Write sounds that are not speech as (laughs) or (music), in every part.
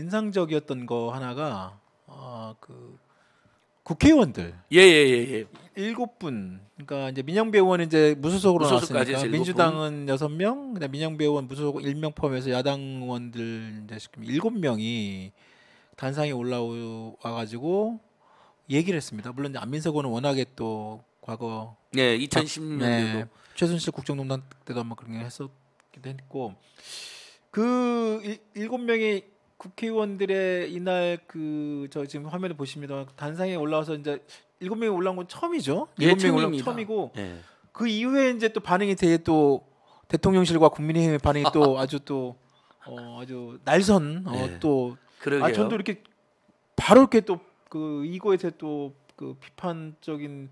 인상적이었던 거 하나가 어, 그 국회의원들 예예예 예, 예, 예, 일곱 분 그러니까 이제 민영배 의원 이제 무소속으로 나왔으니까 민주당은 여섯 명 그다음 민영배 의원 무소속 일명 포함해서 야당 의원들 이제 지금 일곱 명이 단상에 올라와 가지고 얘기를 했습니다. 물론 안민석 의원은 워낙에 또 과거 예 2010년도 네, 최순실 국정농단 때도 아마 그런 게 했었기도 했고 그 일, 일곱 명이 국회의원들의 이날 그 저 지금 화면에 보십니다. 단상에 올라와서 이제 일곱 명이 올라온 건 처음이죠. 예, 일곱 명이 올라온 건 처음이고 예. 그 이후에 이제 또 반응이 되게 또 대통령실과 국민의힘의 반응이 또 (laughs) 아주 또 어, 아주 날선 어, 예. 또 그러게요. 아, 전도 이렇게 바로 이렇게 또 그 이거에 대해 또그 비판적인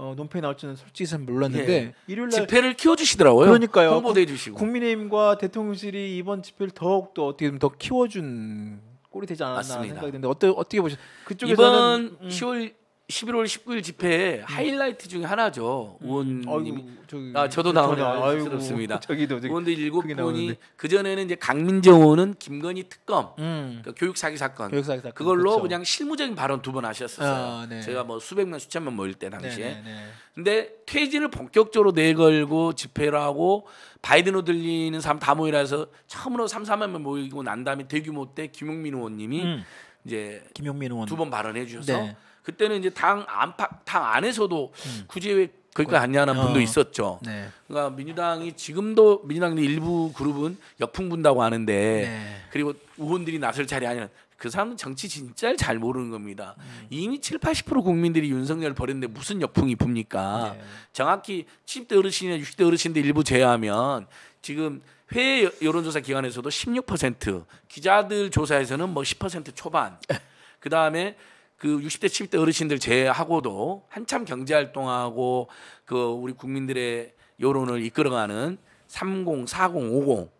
어, 논평이 나올 지는 솔직히 잘 몰랐는데 예. 일요일 집회를 키워주시더라고요. 그러니까요. 홍보도 해주시고 국민의힘과 대통령실이 이번 집회를 더욱 더 어떻게 보면 더 키워준 꼴이 되지 않았나 맞습니다. 생각이 드는데 어떠, 어떻게 보셨? 그쪽에서는 이번 음. 10월 11월 19일 집회 음. 하이라이트 중에 하나죠. 음. 의원님이 아 저기, 아 저도 나오네습니다 (laughs) 저기도 의원들 일곱 분이 그 전에는 이제 강민정 의원은 김건희 특검, 음. 그러니까 교육 사기 사건, 교육 사기 사건 그걸로 그렇죠. 그냥 실무적인 발언 두 번 하셨었어요. 아, 네. 제가 뭐 수백 명 수천 명 모일 때 당시에. 네, 네, 네. 데 퇴진을 본격적으로 내걸고 집회를 하고 바이든으 들리는 사람 다 모이라 서 처음으로 3, 4만 명 모이고 난 다음에 대규모 때 김용민 의원님이 음. 이제 김용민 의원 두 번 발언해 주셔서. 네. 그때는 이제 당 안팎 당 안에서도 음. 굳이 왜 거기까지 갔냐는 어. 분도 있었죠. 네. 그러니까 민주당이 지금도 민주당 일부 그룹은 역풍 분다고 하는데 네. 그리고 의원들이 나설 차례 아니면 그 사람은 정치 진짜 잘 모르는 겁니다. 음. 이미 7, 80% 국민들이 윤석열 버렸는데 무슨 역풍이 붑니까? 네. 정확히 70대 어르신이나 60대 어르신들 일부 제외하면 지금 회의 여론조사 기관에서도 16% 기자들 조사에서는 뭐10% 초반 (laughs) 그 다음에 그 60대 70대 어르신들 제외하고도 한참 경제 활동하고 그 우리 국민들의 여론을 이끌어가는 30, 40, 50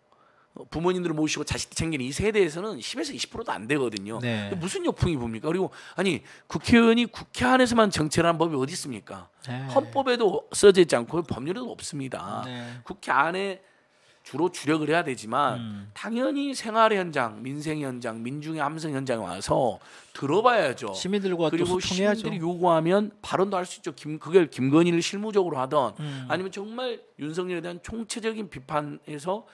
부모님들을 모시고 자식들 챙기는 이 세대에서는 10에서 20%도 안 되거든요. 네. 무슨 역풍이 봅니까? 그리고 아니 국회의원이 국회 안에서만 정치를 하는 법이 어디 있습니까? 네. 헌법에도 써져 있지 않고 법률에도 없습니다. 네. 국회 안에 주로 주력을 해야 되지만 음. 당연히 생활 현장, 민생 현장, 민중의 함성 현장에 와서 들어봐야죠. 시민들과 그리고 시민들이 요구하면 발언도 할 수 있죠. 김 그걸 김건희를 실무적으로 하던 음. 아니면 정말 윤석열에 대한 총체적인 비판에서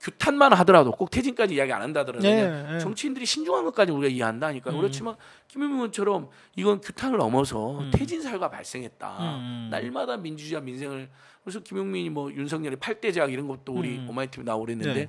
규탄만 하더라도 꼭 퇴진까지 이야기 안 한다 하더라도 예, 네, 네. 정치인들이 신중한 것까지 우리가 이해한다 니까 음. 그렇지만 김영민처럼 의원 이건 규탄을 넘어서 음. 퇴진 사유가 발생했다. 음. 음. 날마다 민주주의와 민생을 그래서 김용민이 뭐 윤석열의 팔대작 이런 것도 우리 음. 오마이티 v 나오랬는데 고그 네.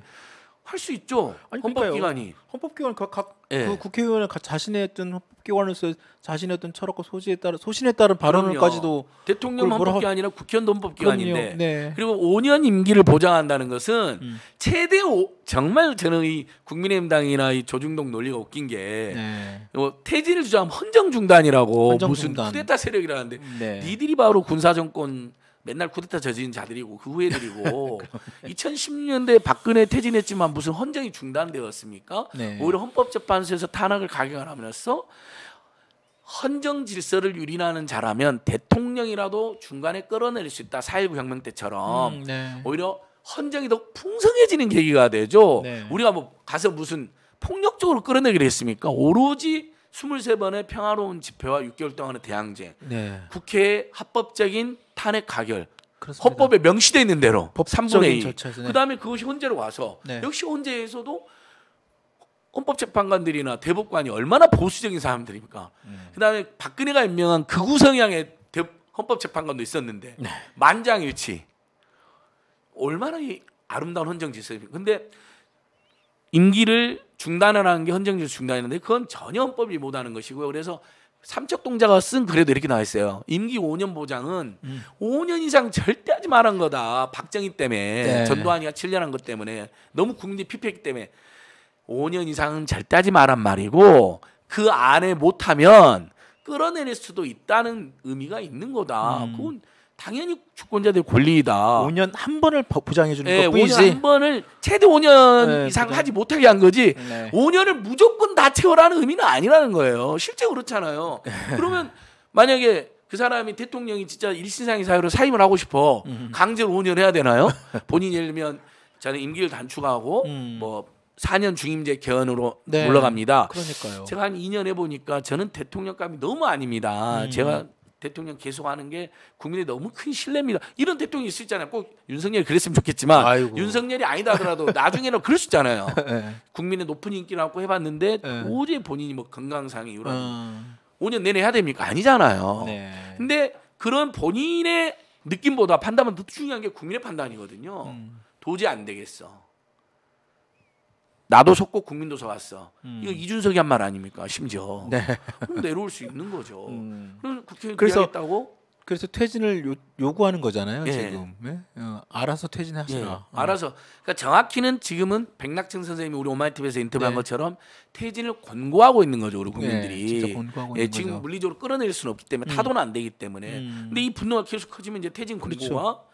할수 있죠. 아니, 헌법기관이 헌법기관 각그 각 예. 그 국회의원의 자신의 어떤 헌법기관으로서 자신의 어떤 철학과 소지에 따른 소신에 따른 발언까지도 대통령 헌법이 하... 아니라 국회의원 헌법기관인데 네. 그리고 5년 임기를 보장한다는 것은 음. 최대 5, 정말 저는 이 국민의힘당이나 이 조중동 논리가 웃긴 게 네. 뭐 퇴진을 주장하면 헌정 중단이라고 헌정 무슨 중단. 쿠데타 세력이라는데 네. 니들이 바로 군사 정권 맨날 쿠데타 저지른 자들이고 그 후예들이고 2010년대 (laughs) 박근혜 퇴진했지만 무슨 헌정이 중단되었습니까? 네. 오히려 헌법재판소에서 탄핵을 가결을하면서 헌정 질서를 유린하는 자라면 대통령이라도 중간에 끌어낼 수 있다. 사일부 혁명 때처럼 음, 네. 오히려 헌정이 더 풍성해지는 계기가 되죠. 네. 우리가 뭐 가서 무슨 폭력적으로 끌어내기로 했습니까? 오로지 23번의 평화로운 집회와 6개월 동안의 대항쟁, 네. 국회의 합법적인 탄핵 가결, 그렇습니다. 헌법에 명시되어 있는 대로 3분의 2. 그다음에 그것이 혼재로 와서 네. 역시 혼재에서도 헌법재판관들이나 대법관이 얼마나 보수적인 사람들입니까? 음. 그다음에 박근혜가 임명한 극우 그 성향의 헌법재판관도 있었는데 네. 만장일치. 얼마나 이 아름다운 헌정 지서입니까 근데 임기를 중단을 하는 게 헌정질 중단이는데 그건 전혀 헌법이 못하는 것이고요. 그래서 삼척동자가 쓴 글에도 이렇게 나와 있어요. 임기 5년 보장은 음. 5년 이상 절대 하지 말한 거다. 박정희 때문에 네. 전두환이가 7년 한 것 때문에 너무 국민이 피폐했기 때문에 5년 이상은 절대 하지 말란 말이고 그 안에 못하면 끌어내릴 수도 있다는 의미가 있는 거다. 음. 그건 당연히 주권자들의 권리이다. 5년 한 번을 보장해 주는 네, 예, 것뿐이지. 5년 한 번을 최대 5년 네, 예, 이상 그죠. 하지 못하게 한 거지. 네. 5년을 무조건 다 채워라는 의미는 아니라는 거예요. 실제 그렇잖아요. (laughs) 그러면 만약에 그 사람이 대통령이 진짜 일신상의 사유로 사임을 하고 싶어 음. 강제로 5년 해야 되나요? (laughs) 본인 예를 들면 저는 임기를 단축하고 음. 뭐 4년 중임제 개헌으로 네. 올라갑니다. 그러니까요. 제가 한 2년 해보니까 저는 대통령감이 너무 아닙니다. 음. 제가 대통령 계속하는 게 국민의 너무 큰 신뢰입니다. 이런 대통령이 있을 있잖아요. 꼭 윤석열이 그랬으면 좋겠지만 아이고. 윤석열이 아니다 하더라도 (laughs) 나중에는 그럴 수 있잖아요. 네. 국민의 높은 인기를 갖고 해봤는데 네. 도히 본인이 뭐 건강상의 이런 음. 5년 내내 해야 됩니까? 아니잖아요. 네. 근데 그런 본인의 느낌보다 판단은 더 중요한 게 국민의 판단이거든요. 음. 도저히 안 되겠어. 나도 속고 국민도 속았어. 음. 이거 이준석이 한 말 아닙니까? 심지어. 네. 그럼 내려올 수 있는 거죠. 음. 그래서 국회의원 그래서 다고 그래서 퇴진을 요, 구하는 거잖아요. 예. 지금 네? 어, 알아서 퇴진하시라. 예. 어. 알아서. 그러니까 정확히는 지금은 백낙층 선생님이 우리 오마이티비에서 인터뷰한 네. 것처럼 퇴진을 권고하고 있는 거죠. 우리 네, 국민들이. 예, 지금 거죠. 물리적으로 끌어낼 수는 없기 때문에 음. 타도는 안 되기 때문에. 음. 근데 이 분노가 계속 커지면 이제 퇴진 그렇죠. 권고와 그렇죠.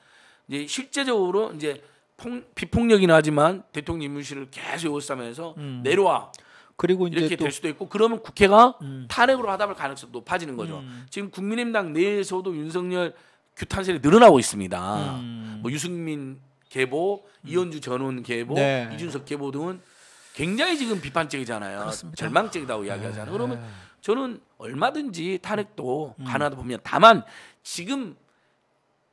이제 실제적으로 이제 폭, 비폭력이긴 하지만 대통령 임무실을 계속 요구하면서 음. 내려와. 그리고 이렇게 될 수도 있고 그러면 국회가 음. 탄핵으로 하다볼 가능성이 높아지는 거죠. 음. 지금 국민의당 내에서도 윤석열 규탄세이 늘어나고 있습니다. 음. 뭐 유승민 계보, 음. 이현주 전원 계보, 네. 이준석 계보 등은 굉장히 지금 비판적이잖아요. 그렇습니다. 절망적이다고 이야기하잖아요. 네. 그러면 저는 얼마든지 탄핵도 음. 가능하다 보면 다만 지금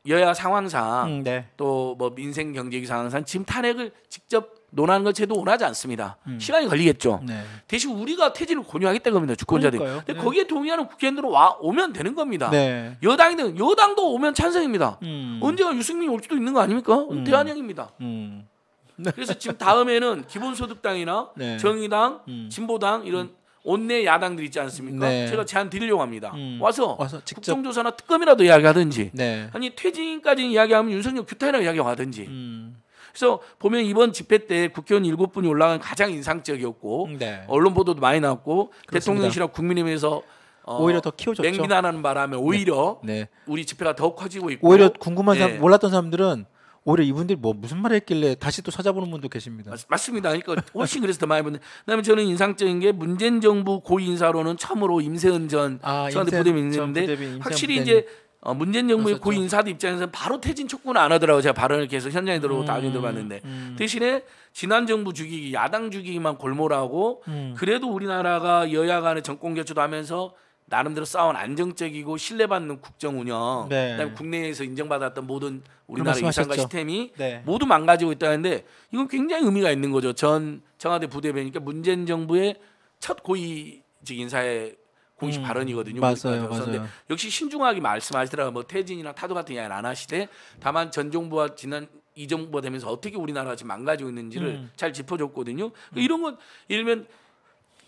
여야 상황상 음, 네. 또뭐 민생 경제기 상황상 지금 탄핵을 직접 논하는 걸 제도 원하지 않습니다. 음. 시간이 걸리겠죠. 네. 대신 우리가 퇴진을 권유하겠다는 겁니다. 주권자들. 근데 네. 거기에 동의하는 국회의원들은 와 오면 되는 겁니다. 네. 여당이든 여당도 오면 찬성입니다. 음. 언제가 유승민이 올 수도 있는 거 아닙니까? 음. 대한형입니다. 음. 네. 그래서 지금 다음에는 기본소득당이나 네. 정의당, 음. 진보당 이런 음. 온내 야당들 있지 않습니까? 네. 제가 제안 드리려고 합니다. 음. 와서, 와서 국정조사나 특검이라도 이야기하든지 네. 아니 퇴진까지 는 이야기하면 윤석열 규탄이라고 이야기하든지 음. 그래서 보면 이번 집회 때 국회의원 일곱 분이 올라간 가장 인상적이었고 음, 네. 언론 보도도 많이 나왔고 대통령실하고 국민의힘에서 어, 오히려 더 키워졌죠. 맹비난하는 바람에 오히려 네. 네. 우리 집회가 더 커지고 있고 오히려 궁금한 사람 예. 몰랐던 사람들은 오히려 이분들이 뭐 무슨 말 했길래 다시 또 찾아보는 분도 계십니다. 맞, 습니다 그러니까 훨씬 그래서 더 많이 보는. 그다음에 저는 인상적인 게 문재인 정부 고인사로는 참으로 임세은 전 아, 청와대 부대민 있는데 확실히 이제 어, 문재인 정부의 그렇죠. 고인사도 입장에서는 바로 퇴진 촉구는 안 하더라고요. 제가 발언을 계속 현장에 들어오고 음, 나중에 들어봤는데 음. 대신에 지난 정부 죽이기, 야당 죽이기만 골몰하고 음. 그래도 우리나라가 여야 간의 정권 교체도 하면서 나름대로 싸운 안정적이고 신뢰받는 국정 운영, 네. 그다음에 국내에서 인정받았던 모든 우리나라 예상과 시스템이 네. 모두 망가지고 있다는데 이건 굉장히 의미가 있는 거죠. 전 청와대 부대변이니까 문재인 정부의 첫 고위직 인사의 공식 음, 발언이거든요. 맞아요, 그런데 역시 신중하게 말씀하시더라고요. 뭐 태진이나 타도 같은 이야기는 안 하시되 다만 전 정부와 지난 이 정부가 되면서 어떻게 우리나라가 지금 망가지고 있는지를 음. 잘 짚어줬거든요. 그 이런 건 예를 들면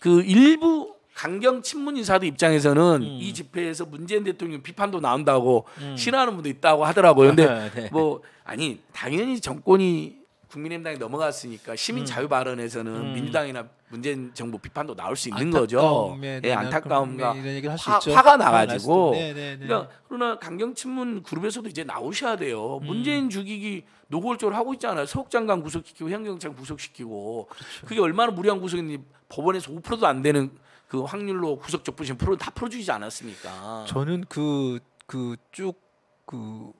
그 일부 강경 친문 인사들 입장에서는 음. 이 집회에서 문재인 대통령 비판도 나온다고 음. 싫어하는 분도 있다고 하더라고요. 근데 (laughs) 네. 뭐 아니 당연히 정권이 국민의당에 넘어갔으니까 시민 음. 자유 발언에서는 음. 민주당이나 문재인 정부 비판도 나올 수 있는 거죠. 네, 네, 예, 안타까움과 네, 화, 화가 나가지고. 아, 그러니까 그러나 강경 친문 그룹에서도 이제 나오셔야 돼요. 음. 문재인 죽이기 노골적으로 하고 있잖아요. 서욱 장관 구속시키고 행정찰 구속시키고 그렇죠. 그게 얼마나 무리한 구속인지 법원에서 5%도 안 되는 그 확률로 구속적 부심 프로 다 풀어주지 않았습니까? 저는 그그쭉그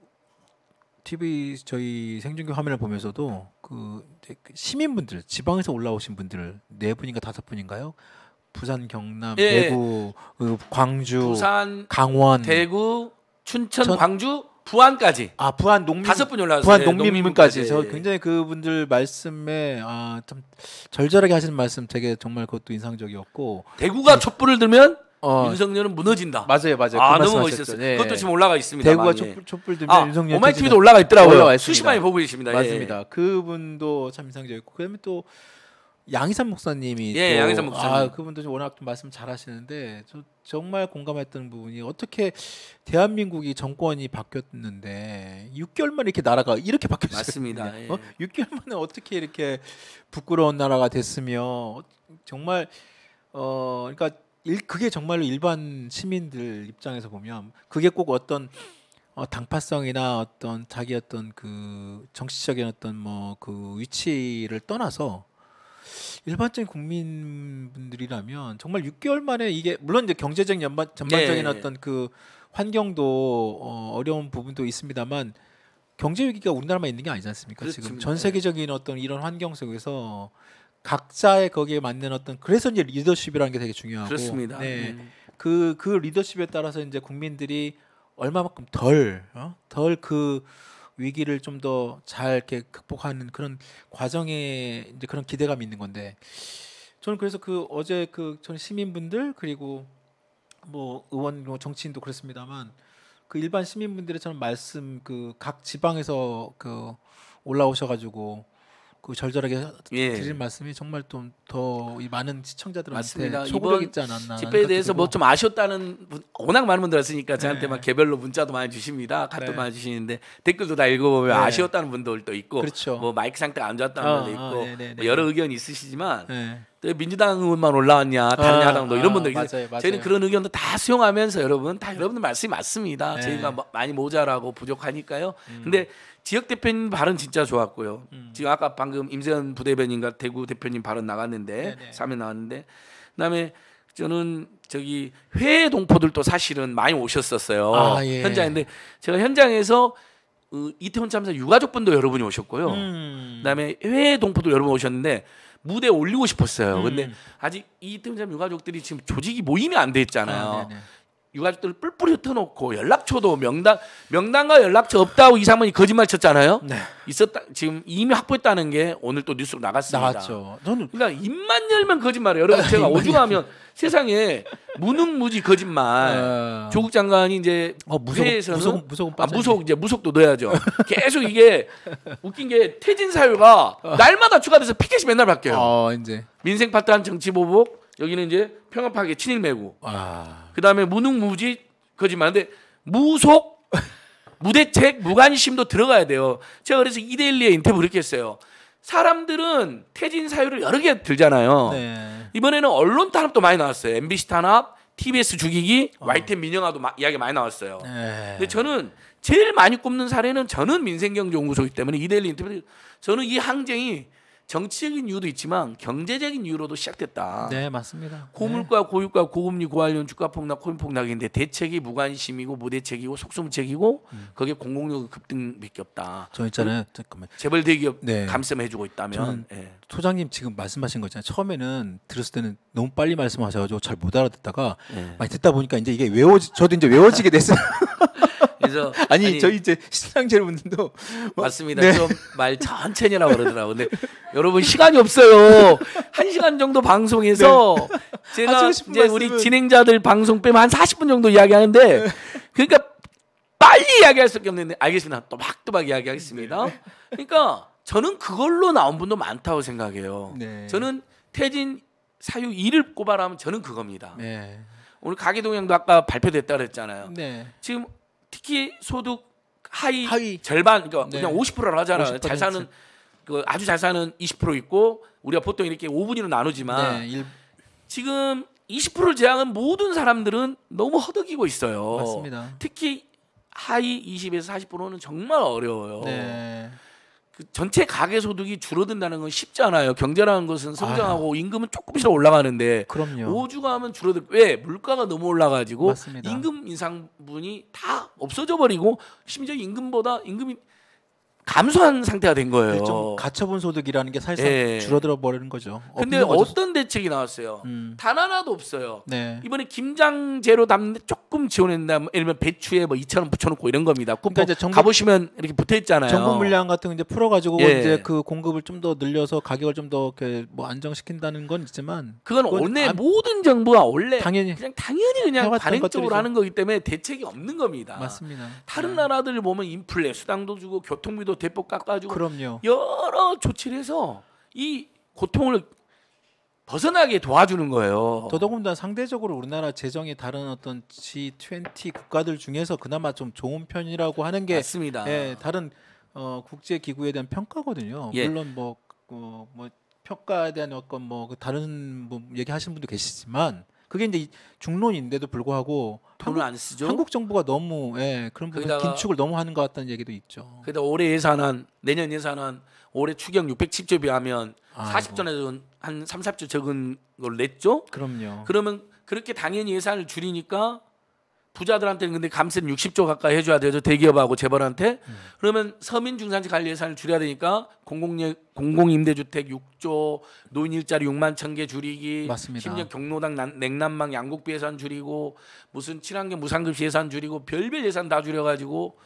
TV 그 그 저희 생중계 화면을 보면서도 그, 그 시민분들 지방에서 올라오신 분들 네 분인가 다섯 분인가요? 부산, 경남, 예. 대구, 그 광주, 부산, 강원, 대구, 춘천, 전, 광주 부안까지. 아 부안 농민 다섯 분이 올 부안 예, 농민분까지. 저 예. 굉장히 그분들 말씀에 아, 참 절절하게 하시는 말씀 되게 정말 그것도 인상적이었고 대구가 네. 촛불을 들면 어. 윤석열은 무너진다. 맞아요, 맞아요. 아, 그 너무 멋있었어요. 예. 그것도 지금 올라가 있습니다. 대구가 촛불, 촛불 아, 들면 아, 윤석열 오마이TV도 올라가 있더라고요. 수십만이 보고 계십니다. 맞습니다. 예. 그분도 참 인상적이고 그다음에 또 양희삼 목사님이 예, 또, 양희삼 목사님. 아, 그분도 워낙 좀 말씀 잘하시는데 저 정말 공감했던 부분이 어떻게 대한민국이 정권이 바뀌었는데 6개월 만에 이렇게 나라가 이렇게 바뀌었어요. 맞습니다. (laughs) 어? 예. 어? 6개월 만에 어떻게 이렇게 부끄러운 나라가 됐으며 정말 어 그러니까 일, 그게 정말로 일반 시민들 입장에서 보면 그게 꼭 어떤 어, 당파성이나 어떤 자기 어떤 그 정치적인 어떤 뭐 그 위치를 떠나서 일반적인 국민분들이라면 정말 6개월 만에 이게 물론 이제 경제적 연반 전반적인 예, 예, 어떤 그 환경도 어, 어려운 부분도 있습니다만 경제 위기가 우리나라만 있는 게 아니지 않습니까? 그렇습 지금 전 예. 세계적인 어떤 이런 환경 속에서 각자의 거기에 맞는 어떤 그래서 이제 리더십이라는 게 되게 중요하고 그렇습니다. 네. 그그 음. 그 리더십에 따라서 이제 국민들이 얼마만큼 덜 어? 덜그 위기를 좀 더잘 이렇게 극복하는 그런 과정에 이제 그런 기대감이 있는 건데 저는 그래서 그 어제 그전 시민분들 그리고 뭐 의원 뭐 정치인도 그렇습니다만 그 일반 시민분들의 저는 말씀 그 각 지방에서 그 올라오셔가지고 그 절절하게 예. 드릴 말씀이 정말 좀더 많은 시청자들한테 소구력 있지 않았나 집회에 대해서 뭐 좀 아쉬웠다는 분, 워낙 많은 분들 왔으니까 저한테 네. 막 개별로 문자도 많이 주십니다 카톡 네. 많이 주시는데 댓글도 다 읽어보면 네. 아쉬웠다는 분들도 있고 그렇죠. 뭐 마이크 상태가 안 좋았다는 어, 분도 어, 있고 어, 뭐 여러 의견이 있으시지만 네, 민주당 의원만 올라왔냐 다른 아, 야당도 이런 아, 분들 맞아요, 맞아요. 저희는 그런 의견도 다 수용하면서 여러분 다 여러분들 말씀이 맞습니다. 네. 저희가 뭐 많이 모자라고 부족하니까요. 음. 근데 지역 대표님 발언 진짜 좋았고요. 음. 지금 아까 방금 임세현 부대변인과 대구 대표님 발언 나갔는데 네, 네. 사면 나왔는데 그다음에 저는 저기 회 동포들도 사실은 많이 오셨었어요. 아, 예. 현장인데 제가 현장에서 그 이태원 참사 유가족분도 여러분이 오셨고요. 음. 그다음에 해외 동포도 여러분 오셨는데 무대에 올리고 싶었어요. 음. 근데 아직 이 뜸잠 유가족들이 지금 조직이 모임이 안돼 있잖아요. 아, 유가족들을 뿔뿔이 흩어놓고 연락처도 명단 명단과 연락처 없다고 이 사모님 거짓말 쳤잖아요. 네. 있었다 지금 이미 확보했다는 게 오늘 또 뉴스로 나갔습니다. 나왔죠. 저는 그러니까 입만 열면 거짓말이에요. 여러분 (laughs) 제가 오죽하면 세상에 무능무지 거짓말. 어... 조국 장관이 이제 어, 무속, 회에서는 무속, 무속, 아, 무속 이제 무속도 넣어야죠. (laughs) 계속 이게 웃긴 게 태진 사유가 어. 날마다 추가돼서 피켓이 맨날 바뀌어요. 어, 이제 민생 파탄 트 정치 보복 여기는 이제 평합파괴 친일 매구. 아. 그다음에 무능무지 거짓말인데 무속 (laughs) 무대책 무관심도 들어가야 돼요. 제가 그래서 이데일리에 인터뷰 이렇게 했어요. 사람들은 태진 사유를 여러 개 들잖아요. 네. 이번에는 언론 탄압도 많이 나왔어요. MBC 탄압, TBS 죽이기, 어. YTN 민영화도 마, 이야기 많이 나왔어요. 네. 근데 저는 제일 많이 꼽는 사례는 저는 민생경제연구소이기 때문에 이데일리 인터뷰 저는 이 항쟁이 정치적인 이유도 있지만 경제적인 이유로도 시작됐다. 네, 맞습니다. 고물가, 네. 고유가, 고금리, 고환율, 주가 폭락, 코인 폭락인데 대책이 무관심이고 무대책이고 속수무책이고 음. 거기에 공공력 급등밖에 없다. 저 있잖아요. 잠깐만. 재벌 대기업 네. 감세해주고 있다면. 예. 소장님 지금 말씀하신 거잖아요. 처음에는 들었을 때는 너무 빨리 말씀하셔가지고 잘 못 알아듣다가 예. 많이 듣다 보니까 이제 이게 외워 저도 이제 외워지게 됐어요. (laughs) (laughs) 그래서 아니, 아니, 저희 이제 신상재분들도 뭐 맞습니다. 네. 좀말 천천히라고 그러더라고요. 근데 여러분 시간이 없어요. 한 시간 정도 방송에서 네. 제가 이제 말씀은... 우리 진행자들 방송 빼면 한 40분 정도 이야기하는데 네. 그러니까 빨리 이야기할 수밖에 없는데 알겠습니다. 또 막또막 이야기하겠습니다. 네. 그러니까 저는 그걸로 나온 분도 많다고 생각해요. 네. 저는 태진 사유 2을 꼽아라면 저는 그겁니다. 우리 가계 동향도 아까 발표됐다 그랬잖아요. 네. 지금 특히 소득 하위, 하위. 절반 그러니까 네. 그냥 50%를 하잖아요. 50%. 잘 사는 그 아주 잘 사는 20% 있고 우리가 보통 이렇게 5분위로 나누지만 네, 일... 지금 20%를 제한은 모든 사람들은 너무 허덕이고 있어요. 맞습니다. 특히 하위 20에서 40%는 정말 어려워요. 네. 그 전체 가계 소득이 줄어든다는 건 쉽잖아요. 경제라는 것은 성장하고 아. 임금은 조금씩 올라가는데 그럼요. 5주가 하면 줄어들 왜 물가가 너무 올라가지고 맞습니다. 임금 인상분이 다 없어져 버리고 심지어 임금보다 임금이 감소한 상태가 된 거예요. 네, 좀 가처분 소득이라는 게 사실상 네. 예. 줄어들어 버리는 거죠. 근데 어떤 대책이 나왔어요? 음. 단 하나도 없어요. 네. 이번에 김장재료 담는 조금 지원했나 뭐 예를 들면 배추에 뭐 2천 원 붙여놓고 이런 겁니다. 그 그러니까 정 가보시면 이렇게 붙어있잖아요. 정부 물량 같은 거 이제 풀어가지고 예. 이제 그 공급을 좀 더 늘려서 가격을 좀더뭐 안정시킨다는 건 있지만 그건 원래 안, 모든 정부가 원래 당연히 그냥 당연히 그냥 관행적으로 하는 거기 때문에 대책이 없는 겁니다. 맞습니다. 다른 네. 나라들 보면 인플레 수당도 주고 교통비도 세도 대폭 깎아주고 그럼요. 여러 조치를 해서 이 고통을 벗어나게 도와주는 거예요. 더더군다나 상대적으로 우리나라 재정이 다른 어떤 G20 국가들 중에서 그나마 좀 좋은 편이라고 하는 게 맞습니다. 예, 다른 어, 국제 기구에 대한 평가거든요. 예. 물론 뭐, 어, 뭐 평가에 대한 어떤 뭐 그 다른 뭐 얘기하시는 분도 계시지만 그게 이제 중론인데도 불구하고 돈을 안 쓰죠. 한국 정부가 너무 예, 그런 부분 긴축을 너무 하는 것 같다는 얘기도 있죠. 그다 올해 예산안 내년 예산안 올해 추경 610조 비하면 아이고. 40조나 한 3, 40조 적은 걸 냈죠. 그럼요. 그러면 그렇게 당연히 예산을 줄이니까 부자들한테는 근데 감세는 60조 가까이 해줘야 되죠 대기업하고 재벌한테 음. 그러면 서민 중산층 관리 예산을 줄여야 되니까 공공 공공 임대주택 6조 노인 일자리 6만 천 개 줄이기 맞습니다. 심지어 경로당 난, 냉난방 양곡비 예산 줄이고 무슨 친환경 무상급식 예산 줄이고 별별 예산 다 줄여가지고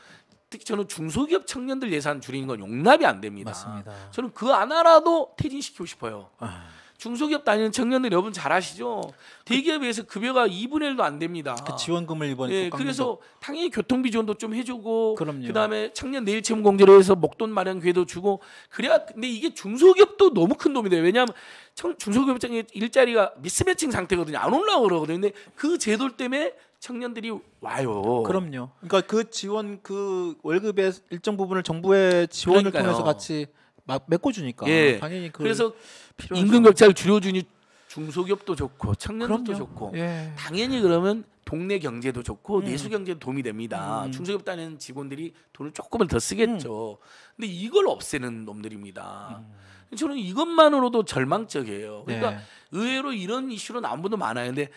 특히 저는 중소기업 청년들 예산 줄이는 건 용납이 안 됩니다. 맞습니다. 저는 그 하나라도 퇴진시키고 싶어요. 아. 중소기업 다니는 청년들 여러분 잘 아시죠? 그 대기업에서 급여가 2분의 1도 안 됩니다. 그 지원금을 이번에 예, 그래서 당연히 교통비 지원도 좀 해주고 그럼요. 그다음에 청년 내일 채무 공제로 해서 목돈 마련 기회도 주고 그래야 근데 이게 중소기업도 너무 큰돈이 돼요. 왜냐하면 청, 중소기업 입장에 일자리가 미스매칭 상태거든요. 안 올라오고 그러거든요. 근데 그 제도 때문에 청년들이 와요. 그럼요. 그러니까 그 지원 그 월급의 일정 부분을 정부의 지원을 그러니까요. 통해서 같이 막 메꿔주니까 예. 당연히 그 그래서 필요하죠. 임금 격차를 줄여주니 중소기업도 좋고 청년도 좋고 예. 당연히 그러면 동네 경제도 좋고 음. 내수 경제도 도움이 됩니다. 음. 중소기업 다니는 직원들이 돈을 조금은 더 쓰겠죠. 음. 근데 이걸 없애는 놈들입니다. 음. 저는 이것만으로도 절망적이에요. 그러니까 네. 의외로 이런 이슈로 나온 분도 많아요. 근데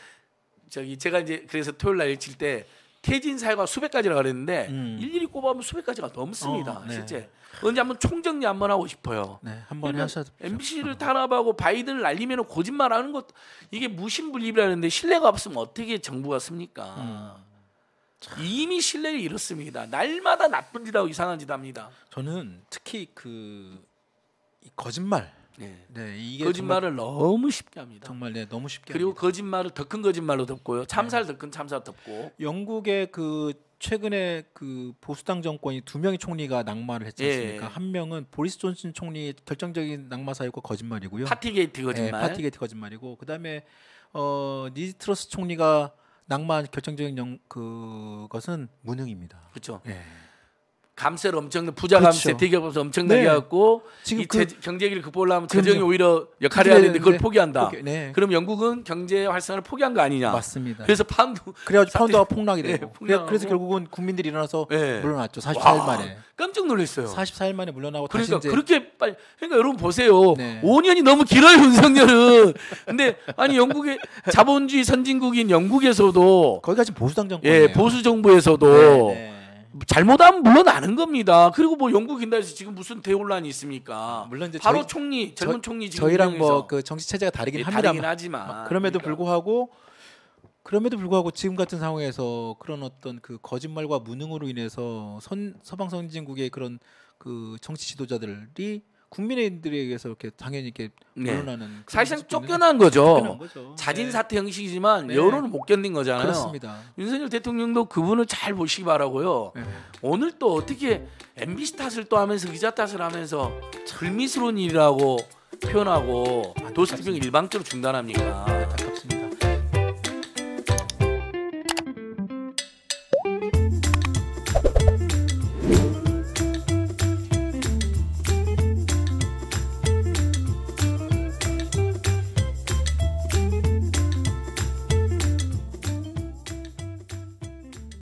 저기 제가 이제 그래서 토요일 날 일칠 때 퇴진 사회가 수백 가지라 고 그랬는데 음. 일일이 꼽아보면 수백 가지가 넘습니다. 어, 네. 실제 언제 한번 총정리 한번 하고 싶어요. 네, 한번 그러니까 하셔도 MBC를 탄압하고 바이든을 날리면 거짓말하는 것 이게 무신불립이라는데 신뢰가 없으면 어떻게 정부가 씁니까? 음. 이미 신뢰를 잃었습니다. 날마다 나쁜 짓하고 이상한 짓합니다. 저는 특히 그 거짓말 네. 네 이게 거짓말을 너무 쉽게 합니다. 정말 네, 너무 쉽게. 그리고 합니다. 거짓말을 더 큰 거짓말로 덮고요. 참살 네. 더큰 참살 덮고. 영국의 그 최근에 그 보수당 정권이 두 명의 총리가 낙마를 했지 예. 않습니까? 예. 한 명은 보리스 존슨 총리 결정적인 낙마 사유가 거짓말이고요. 파티게이트 거짓말. 네, 파티게이트 거짓말이고 그다음에 어 니지 트러스 총리가 낙마 결정적인 영, 그 것은 무능입니다. 그렇죠. 예. 감세를 엄청 부자 감세, 그렇죠. 대기업 감세 엄청나게 네. 고 지금 이 그, 제, 경제기를 극복하려면 재정이 그 오히려 역할을 해야 되는데 그걸 포기한다. 포기, 네. 그럼 영국은 경제 활성화를 포기한 거 아니냐? 맞습니다. 그래서 파운드 그래야 파운드가 (laughs) 네, 폭락이 되고. 네, 그래서 결국은 국민들이 일어나서 물러났죠. 44일 와, 만에. 깜짝 놀랐어요. 44일 만에 물러나고 그러니까 그렇게 빨리 그러니까 여러분 보세요. 5년이 너무 길어요, 윤석열은. 근데 아니 영국의 자본주의 선진국인 영국에서도 거기가 지금 보수 당정 예, 보수 정부에서도 잘못하면 물론아는 겁니다. 그리고 뭐 영국 인다에서 지금 무슨 대혼란이 있습니까? 물론 이제 바로 저희, 총리 젊은 저, 총리 지금 저희랑 뭐 그 정치 체제가 다르긴 예, 합니다만 다르긴 하지만 그럼에도 그러니까. 불구하고 그럼에도 불구하고 지금 같은 상황에서 그런 어떤 그 거짓말과 무능으로 인해서 선, 서방 선진국의 그런 그 정치 지도자들이 국민의힘들에게서 이렇게 당연히 이렇게 물러나는 네. 사실상 쫓겨난 거죠. 거죠. 자진 네. 사퇴 형식이지만 네. 여론을 못 견딘 거잖아요. 그렇습니다. 윤석열 대통령도 그분을 잘 보시기 바라고요. 네. 오늘 또 어떻게 MBC 탓을 또 하면서 기자 탓을 하면서 불미스러운 일이라고 표현하고 아, 도스티핑 일방적으로 중단합니까?